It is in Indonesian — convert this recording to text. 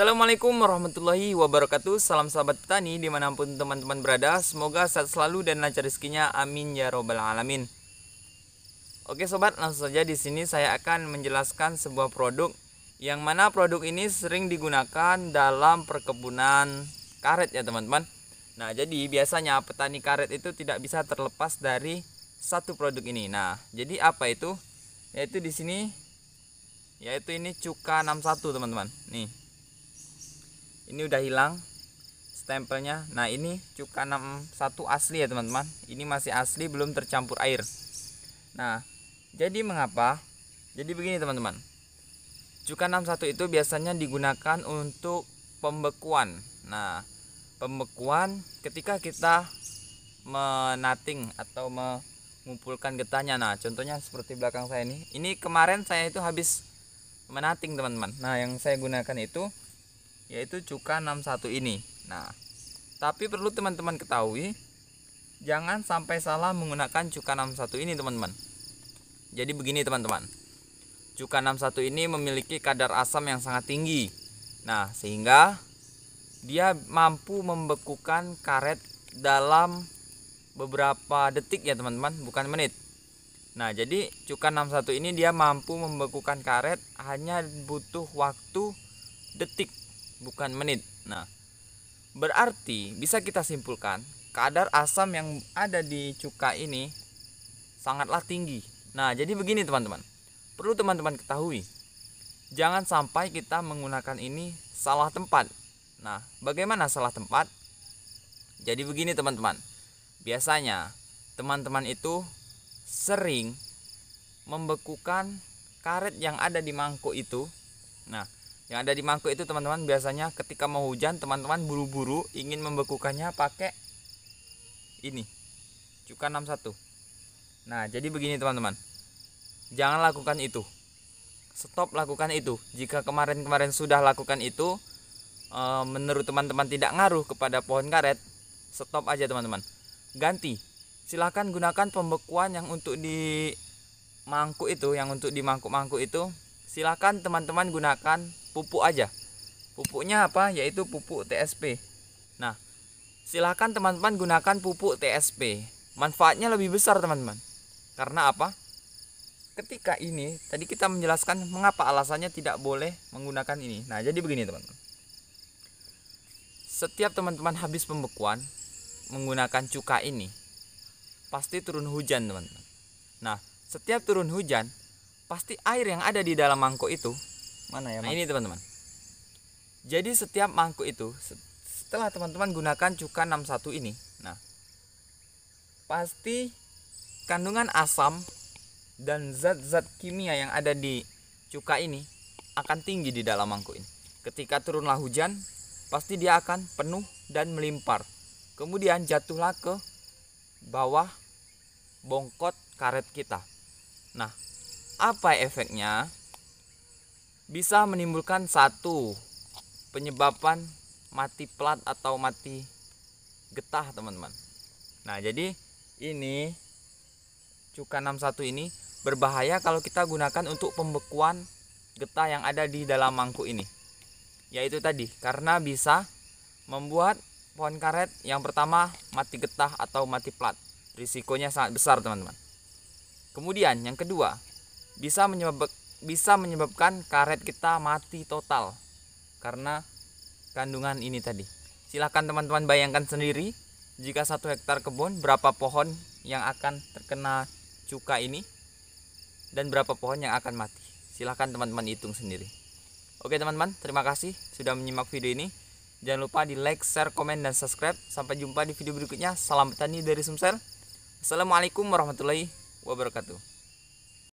Assalamualaikum warahmatullahi wabarakatuh Salam sahabat petani dimanapun teman-teman berada Semoga sehat selalu dan lancar rezekinya Amin ya robbal alamin Oke sobat langsung saja di sini saya akan menjelaskan sebuah produk Yang mana produk ini sering digunakan dalam perkebunan karet ya teman-teman Nah jadi biasanya petani karet itu tidak bisa terlepas dari satu produk ini Nah jadi apa itu? Yaitu di sini yaitu ini cuka 61 teman-teman nih ini udah hilang stempelnya nah ini cuka 61 asli ya teman-teman ini masih asli belum tercampur air nah jadi mengapa jadi begini teman-teman cuka 61 itu biasanya digunakan untuk pembekuan nah pembekuan ketika kita menating atau mengumpulkan getahnya nah contohnya seperti belakang saya ini ini kemarin saya itu habis menating teman-teman nah yang saya gunakan itu yaitu cuka 61 ini. Nah, tapi perlu teman-teman ketahui jangan sampai salah menggunakan cuka 61 ini, teman-teman. Jadi begini, teman-teman. Cuka 61 ini memiliki kadar asam yang sangat tinggi. Nah, sehingga dia mampu membekukan karet dalam beberapa detik ya, teman-teman, bukan menit. Nah, jadi cuka 61 ini dia mampu membekukan karet hanya butuh waktu detik bukan menit. Nah, berarti bisa kita simpulkan kadar asam yang ada di cuka ini sangatlah tinggi. Nah, jadi begini teman-teman. Perlu teman-teman ketahui, jangan sampai kita menggunakan ini salah tempat. Nah, bagaimana salah tempat? Jadi begini teman-teman. Biasanya teman-teman itu sering membekukan karet yang ada di mangkuk itu. Nah, yang ada di mangkuk itu teman-teman biasanya ketika mau hujan teman-teman buru-buru ingin membekukannya pakai ini cuka 61 nah jadi begini teman-teman jangan lakukan itu stop lakukan itu jika kemarin-kemarin sudah lakukan itu eh, menurut teman-teman tidak ngaruh kepada pohon karet stop aja teman-teman ganti silahkan gunakan pembekuan yang untuk di mangkuk itu yang untuk di mangkuk-mangkuk itu silahkan teman-teman gunakan pupuk aja. Pupuknya apa? Yaitu pupuk TSP. Nah, silahkan teman-teman gunakan pupuk TSP. Manfaatnya lebih besar teman-teman. Karena apa? Ketika ini, tadi kita menjelaskan mengapa alasannya tidak boleh menggunakan ini. Nah, jadi begini teman-teman. Setiap teman-teman habis pembekuan menggunakan cuka ini, pasti turun hujan teman-teman. Nah, setiap turun hujan, pasti air yang ada di dalam mangkok itu mana ya? Nah, ini teman-teman. Jadi setiap mangkuk itu setelah teman-teman gunakan cuka 61 ini, nah pasti kandungan asam dan zat-zat kimia yang ada di cuka ini akan tinggi di dalam mangkuk ini. Ketika turunlah hujan, pasti dia akan penuh dan melimpar. Kemudian jatuhlah ke bawah bongkot karet kita. Nah, apa efeknya? bisa menimbulkan satu penyebaban mati plat atau mati getah teman-teman nah jadi ini cuka 61 ini berbahaya kalau kita gunakan untuk pembekuan getah yang ada di dalam mangkuk ini yaitu tadi karena bisa membuat pohon karet yang pertama mati getah atau mati plat risikonya sangat besar teman-teman kemudian yang kedua bisa menyebabkan bisa menyebabkan karet kita mati total karena kandungan ini tadi. Silahkan teman-teman bayangkan sendiri jika satu hektar kebun berapa pohon yang akan terkena cuka ini dan berapa pohon yang akan mati. Silahkan teman-teman hitung sendiri. Oke teman-teman, terima kasih sudah menyimak video ini. Jangan lupa di like, share, komen, dan subscribe. Sampai jumpa di video berikutnya. Salam petani dari Sumsel. Assalamualaikum warahmatullahi wabarakatuh.